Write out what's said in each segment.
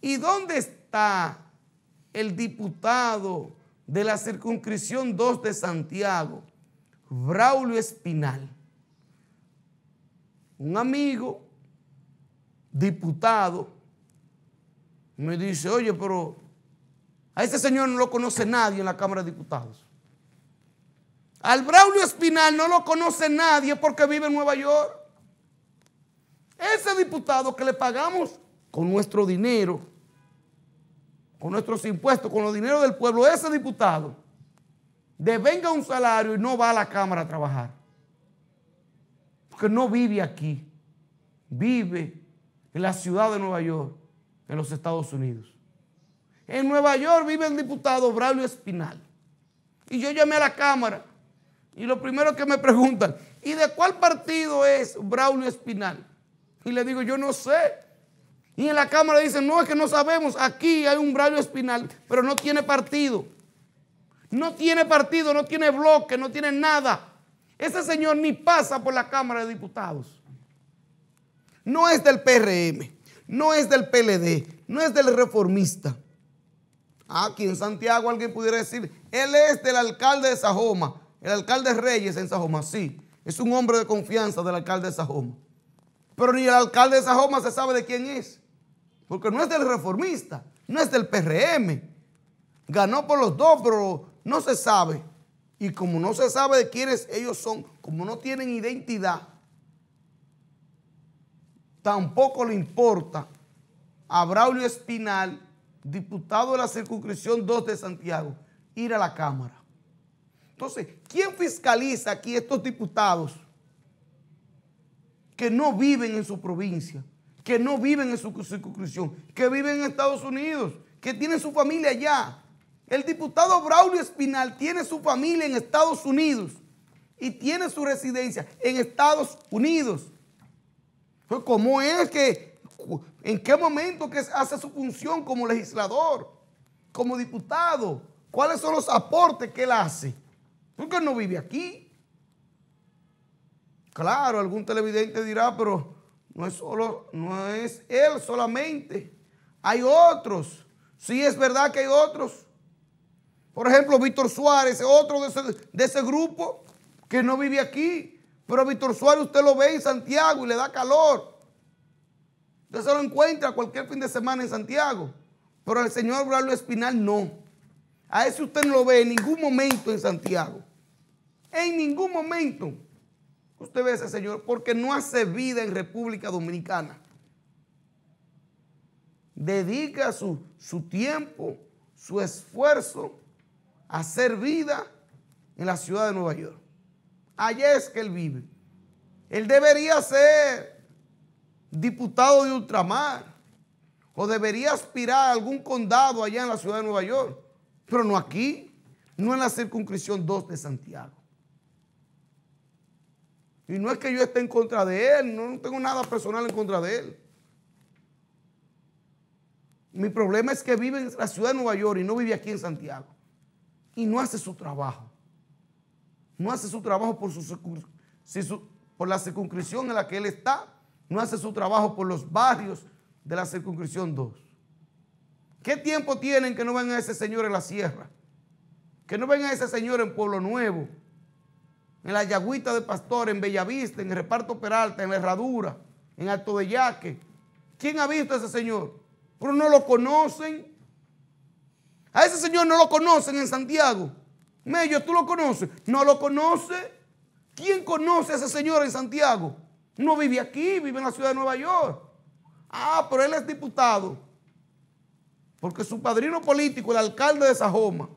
¿Y dónde está el diputado de la circunscripción 2 de Santiago, Braulio Espinal? Un amigo, diputado, me dice, oye, pero a ese señor no lo conoce nadie en la Cámara de Diputados. Al Braulio Espinal no lo conoce nadie porque vive en Nueva York. Ese diputado que le pagamos con nuestro dinero, con nuestros impuestos, con los dinero del pueblo, ese diputado devenga un salario y no va a la Cámara a trabajar. Porque no vive aquí, vive en la ciudad de Nueva York, en los Estados Unidos. En Nueva York vive el diputado Braulio Espinal. Y yo llamé a la Cámara y lo primero que me preguntan, ¿y de cuál partido es Braulio Espinal? Y le digo, yo no sé. Y en la Cámara dicen, no, es que no sabemos, aquí hay un bravo espinal, pero no tiene partido. No tiene partido, no tiene bloque, no tiene nada. Ese señor ni pasa por la Cámara de Diputados. No es del PRM, no es del PLD, no es del reformista. Aquí en Santiago alguien pudiera decir, él es del alcalde de Sajoma, el alcalde Reyes en Sajoma, sí, es un hombre de confianza del alcalde de Sajoma. Pero ni el alcalde de Sajoma se sabe de quién es. Porque no es del reformista, no es del PRM. Ganó por los dos, pero no se sabe. Y como no se sabe de quiénes ellos son, como no tienen identidad, tampoco le importa a Braulio Espinal, diputado de la circunscripción 2 de Santiago, ir a la Cámara. Entonces, ¿quién fiscaliza aquí estos diputados que no viven en su provincia? que no viven en su circunscripción, que viven en Estados Unidos, que tienen su familia allá. El diputado Braulio Espinal tiene su familia en Estados Unidos y tiene su residencia en Estados Unidos. Pues, ¿Cómo es que, en qué momento que hace su función como legislador, como diputado? ¿Cuáles son los aportes que él hace? Porque él no vive aquí. Claro, algún televidente dirá, pero no es, no es él solamente. Hay otros. Sí es verdad que hay otros. Por ejemplo, Víctor Suárez, otro de ese, grupo que no vive aquí. Pero Víctor Suárez usted lo ve en Santiago y le da calor. Usted se lo encuentra cualquier fin de semana en Santiago. Pero el señor Braulio Espinal no. A ese usted no lo ve en ningún momento en Santiago. En ningún momento. Usted ve ese señor porque no hace vida en República Dominicana. Dedica su, su tiempo, su esfuerzo a hacer vida en la ciudad de Nueva York. Allá es que él vive. Él debería ser diputado de ultramar o debería aspirar a algún condado allá en la ciudad de Nueva York, pero no aquí, no en la circunscripción 2 de Santiago. Y no es que yo esté en contra de él, no, tengo nada personal en contra de él. Mi problema es que vive en la ciudad de Nueva York y no vive aquí en Santiago. Y no hace su trabajo. No hace su trabajo por, por la circunscripción en la que él está. No hace su trabajo por los barrios de la circunscripción 2. ¿Qué tiempo tienen que no ven a ese señor en la sierra? Que no ven a ese señor en Pueblo Nuevo, en la Yagüita de Pastor, en Bellavista, en el Reparto Peralta, en la Herradura, en Alto de Yaque. ¿Quién ha visto a ese señor? Pero no lo conocen. A ese señor no lo conocen en Santiago. Mello, ¿tú lo conoces? No lo conoce. ¿Quién conoce a ese señor en Santiago? No vive aquí, vive en la ciudad de Nueva York. Ah, pero él es diputado. Porque su padrino político, el alcalde de Sajoma,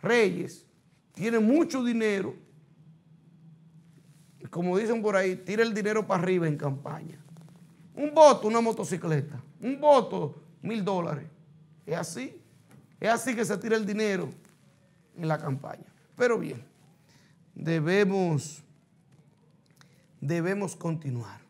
Reyes, tiene mucho dinero. como dicen por ahí, tira el dinero para arriba en campaña. Un voto, una motocicleta. Un voto, mil dólares. Es así. Es así que se tira el dinero en la campaña. Pero bien, debemos, debemos continuar.